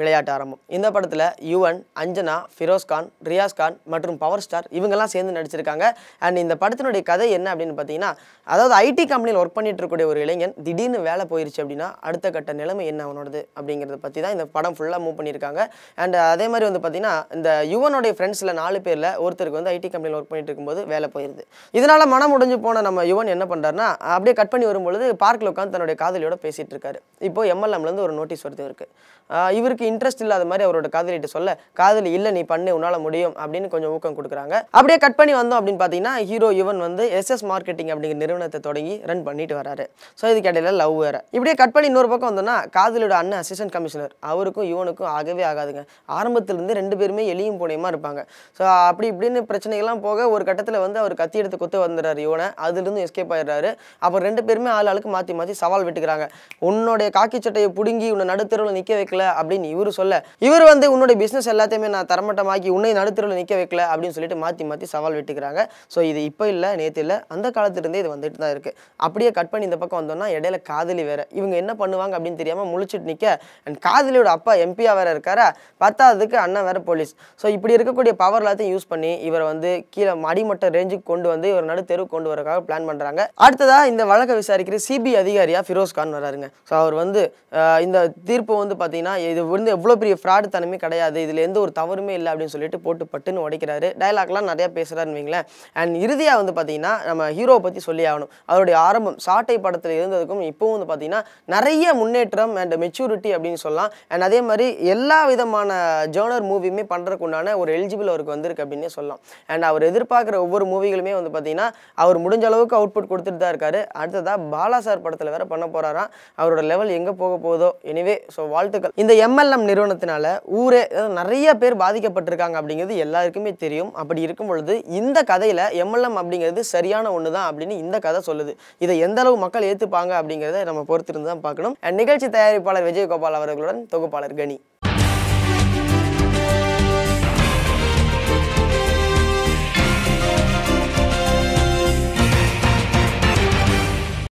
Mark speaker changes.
Speaker 1: விளையாட்டு ஆரம்பம் இந்த படத்தில் யுவன் அஞ்சனா ஃபிரோஸ்கான் ரியாஸ்கான் மற்றும் பவர் ஸ்டார் இவங்கெல்லாம் சேர்ந்து நடிச்சிருக்காங்க அண்ட் இந்த படத்தினுடைய கதை என்ன அப்படின்னு பார்த்தீங்கன்னா அதாவது ஐடி கம்பெனியில் ஒர்க் பண்ணிட்டு இருக்கக்கூடிய ஒரு இளைஞன் திடீர்னு வேலை போயிருச்சு அப்படின்னா அடுத்த கட்ட நிலைமை என்ன அவனோடது அப்படிங்கிறத பற்றி தான் இந்த படம் ஃபுல்லாக மூவ் பண்ணியிருக்காங்க அண்ட் அதே மாதிரி வந்து பார்த்தீங்கன்னா இந்த யுவனுடைய ஃப்ரெண்ட்ஸில் நாலு பேரில் ஒருத்தருக்கு வந்து ஐடி கம்பெனியில் ஒர்க் பண்ணிட்டு இருக்கும்போது வேலை போயிடுது இதனால் மனம் முடிஞ்சு போன நம்ம யுவன் என்ன பண்ணுறாருன்னா அப்படியே கட் பண்ணி வரும்பொழுது பார்க்கில் உட்காந்து தன்னுடைய காதலியோட பேசிகிட்டு இருக்காரு இப்போ எம்எல்எம்லேருந்து ஒரு நோட்டீஸ் வருது இருக்குது இவருக்கு இன்ட்ரெஸ்ட் இல்லாத மாதிரி அவரோட காதலிட்டு சொல்ல காதலி இல்லை நீ பண்ணு உன்னால் முடியும் அப்படின்னு கொஞ்சம் ஊக்கம் கொடுக்குறாங்க அப்படியே கட் பண்ணி வந்தோம் அப்படின்னு பார்த்தீங்கன்னா ஹீரோ யுவன் வந்து எஸ்எஸ் மார்க்கெட்டிங் அப்படிங்கிற நிறுவனத்தை தொடங்கி ரன் பண்ணிட்டு வராரு ஸோ இதுக்கிடையில லவ் வேறு இப்படியே கட் பண்ணி இன்னொரு பக்கம் வந்தோம்னா காதலோட அண்ணன் அசிஸ்டன்ட் கமிஷனர் அவருக்கும் யுவனுக்கும் ஆகவே ஆகாதுங்க ஆரம்பத்திலிருந்து ரெண்டு பேருமே எளியும் புனையமாக இருப்பாங்க ஸோ அப்படி இப்படின்னு பிரச்சனைகள்லாம் போக ஒரு கட்டத்தில் வந்து அவர் கத்தி எடுத்து குத்து வந்துடுறாரு யுவனை அதுலேருந்து எஸ்கேப் ஆயிடுறாரு அப்புறம் ரெண்டு பேருமே ஆள் ஆளுக்கு மாற்றி மாற்றி சவால் விட்டுக்கிறாங்க உன்னோடைய காக்கி சட்டையை பிடுங்கி உன்னை நடுத்தருவில் நிற்க வைக்கல அப்படின்னு இவர் சொல்ல இவர் வந்து உன்னுடைய பிஸ்னஸ் எல்லாத்தையுமே நான் தரமட்டமாக்கி உன்னை நடுத்தரில் நிற்க வைக்கல அப்படின்னு சொல்லிட்டு மாற்றி மாற்றி சவால் வெட்டுக்கிறாங்க ஸோ இது இப்போ இல்லை நேற்று இல்லை அந்த காலத்திலிருந்தே இது வந்துட்டு தான் இருக்குது அப்படியே கட் பண்ணி இந்த பக்கம் வந்தோம்னா இடையில காதலி வேறு இவங்க என்ன பண்ணுவாங்க அப்படின்னு தெரியாமல் முழிச்சிட்டு நிற்க அண்ட் காதலியோட அப்பா எம்பியாக வேறு இருக்காரா பத்தாவதுக்கு அண்ணன் வேறு போலீஸ் ஸோ இப்படி இருக்கக்கூடிய பவர் எல்லாத்தையும் யூஸ் பண்ணி இவரை வந்து கீழே மடிமட்ட ரேஞ்சுக்கு கொண்டு வந்து இவர் நடு தெருவு கொண்டு வரக்காக பிளான் பண்ணுறாங்க அடுத்ததாக இந்த வழக்கை விசாரிக்கிற சிபிஐ அதிகாரியாக ஃபிரோஸ் கான் வராருங்க ஸோ அவர் வந்து இந்த தீர்ப்பு வந்து பார்த்தீங்கன்னா இது விழுந்து வந்து எவ்வளோ பெரிய ஃப்ராடு தனமே கிடையாது இதில் எந்த ஒரு தவறுமே இல்லை அப்படின்னு சொல்லிட்டு போட்டு பட்டுன்னு உடைக்கிறாரு டைலாக்லாம் நிறையா பேசுகிறாருன்னு வைங்களேன் அண்ட் இறுதியாக வந்து பார்த்திங்கன்னா நம்ம ஹீரோவை பற்றி சொல்லி ஆகணும் அவருடைய ஆரம்பம் சாட்டை படத்தில் இருந்ததுக்கும் இப்போவும் வந்து பார்த்தீங்கன்னா நிறைய முன்னேற்றம் அண்ட் மெச்சூரிட்டி அப்படின்னு சொல்லலாம் அண்ட் அதே மாதிரி எல்லா விதமான ஜேர்னர் மூவியுமே பண்ணுறதுக்கு உண்டான ஒரு எலிஜிபிள் அவருக்கு வந்திருக்கு அப்படின்னே சொல்லலாம் அண்ட் அவர் எதிர்பார்க்குற ஒவ்வொரு மூவிகளுமே வந்து பார்த்தீங்கன்னா அவர் முடிஞ்ச அளவுக்கு அவுட்புட் கொடுத்துட்டு தான் இருக்காரு அடுத்ததாக பாலா சார் படத்தில் வேற பண்ண போகிறாராம் அவரோட லெவல் எங்கே போக போகுதோ எனவே ஸோ வாழ்த்துக்கள் இந்த எம்எல்எம் நிறுவனம் நிறுவனத்தினால ஊரே நிறைய பேர் பாதிக்கப்பட்டிருக்காங்க அப்படிங்கிறது எல்லாருக்குமே தெரியும் அப்படி இருக்கும் பொழுது இந்த கதையில் எம்எல்எம் அப்படிங்கிறது சரியான ஒன்று தான் அப்படின்னு இந்த கதை சொல்லுது இதை எந்த அளவு மக்கள் ஏற்றுப்பாங்க அப்படிங்கிறத நம்ம பொறுத்திருந்து தான் பார்க்கணும் நிகழ்ச்சி தயாரிப்பாளர் விஜயகோபால் அவர்களுடன் தொகுப்பாளர் கனி